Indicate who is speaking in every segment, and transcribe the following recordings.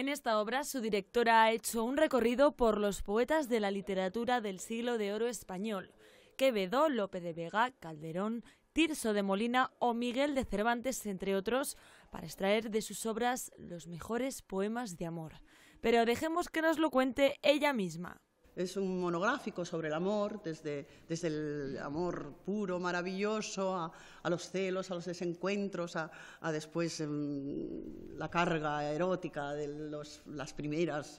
Speaker 1: En esta obra, su directora ha hecho un recorrido por los poetas de la literatura del siglo de oro español, Quevedo, Lope de Vega, Calderón, Tirso de Molina o Miguel de Cervantes, entre otros, para extraer de sus obras los mejores poemas de amor. Pero dejemos que nos lo cuente ella misma. Es un monográfico
Speaker 2: sobre el amor, desde, el amor puro, maravilloso, a, los celos, a los desencuentros, a, después em, la carga erótica de las primeras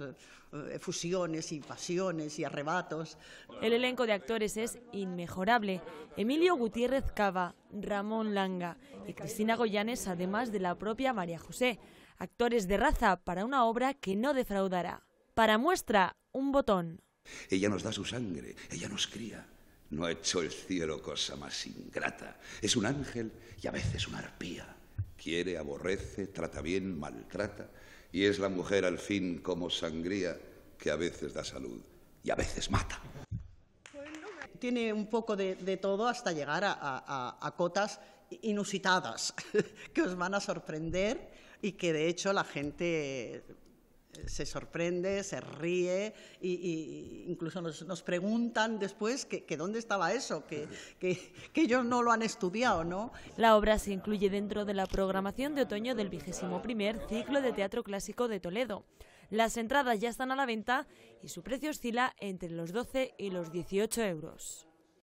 Speaker 2: efusiones eh, y pasiones y arrebatos.
Speaker 1: El elenco de actores es inmejorable. Emilio Gutiérrez Cava, Ramón Langa y Cristina Goyanes, además de la propia María José. Actores de raza para una obra que no defraudará. Para muestra, un botón.
Speaker 3: Ella nos da su sangre, ella nos cría. No ha hecho el cielo cosa más ingrata. Es un ángel y a veces una arpía. Quiere, aborrece, trata bien, maltrata. Y es la mujer al fin como sangría que a veces da salud y a veces mata.
Speaker 2: Tiene un poco de, todo hasta llegar a cotas inusitadas que os van a sorprender y que de hecho la gente se sorprende, se ríe e incluso nos, preguntan
Speaker 1: después que, dónde estaba eso, que, ellos no lo han estudiado. ¿no? La obra se incluye dentro de la programación de otoño del vigésimo primer ciclo de teatro clásico de Toledo. Las entradas ya están a la venta y su precio oscila entre los 12 y los 18 euros.